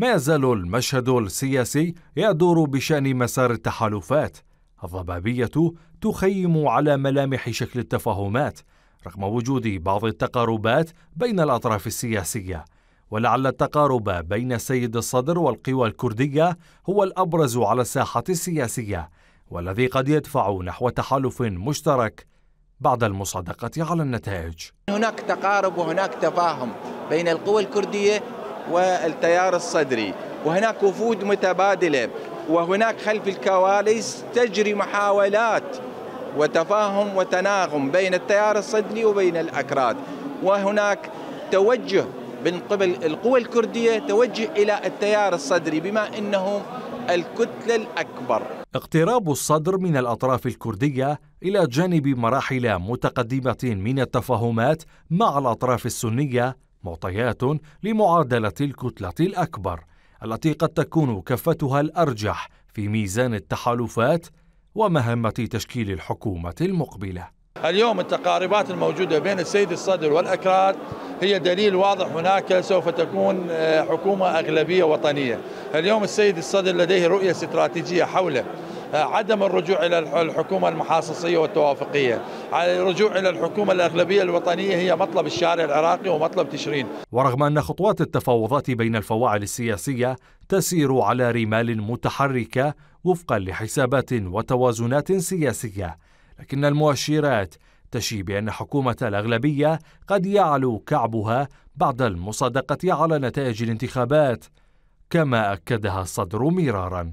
ما يزال المشهد السياسي يدور بشان مسار التحالفات الضبابيه تخيم على ملامح شكل التفاهمات رغم وجود بعض التقاربات بين الاطراف السياسيه ولعل التقارب بين السيد الصدر والقوى الكرديه هو الابرز على الساحه السياسيه والذي قد يدفع نحو تحالف مشترك بعد المصادقه على النتائج هناك تقارب وهناك تفاهم بين القوى الكرديه والتيار الصدري وهناك وفود متبادلة وهناك خلف الكواليس تجري محاولات وتفاهم وتناغم بين التيار الصدري وبين الأكراد وهناك توجه من قبل القوى الكردية توجه إلى التيار الصدري بما أنه الكتلة الأكبر اقتراب الصدر من الأطراف الكردية إلى جانب مراحل متقدمة من التفاهمات مع الأطراف السنية معطيات لمعادله الكتله الاكبر التي قد تكون كفتها الارجح في ميزان التحالفات ومهمه تشكيل الحكومه المقبله اليوم التقاربات الموجودة بين السيد الصدر والأكراد هي دليل واضح هناك سوف تكون آه، حكومة أغلبية وطنية اليوم السيد الصدر لديه رؤية استراتيجية حول آه، عدم الرجوع إلى الحكومة المحاصصية والتوافقية الرجوع إلى الحكومة الأغلبية الوطنية هي مطلب الشارع العراقي ومطلب تشرين ورغم أن خطوات التفاوضات بين الفواعل السياسية تسير على رمال متحركة وفقا لحسابات وتوازنات سياسية لكن المؤشرات تشي بأن حكومة الأغلبية قد يعلو كعبها بعد المصادقة على نتائج الانتخابات كما أكدها الصدر مرارا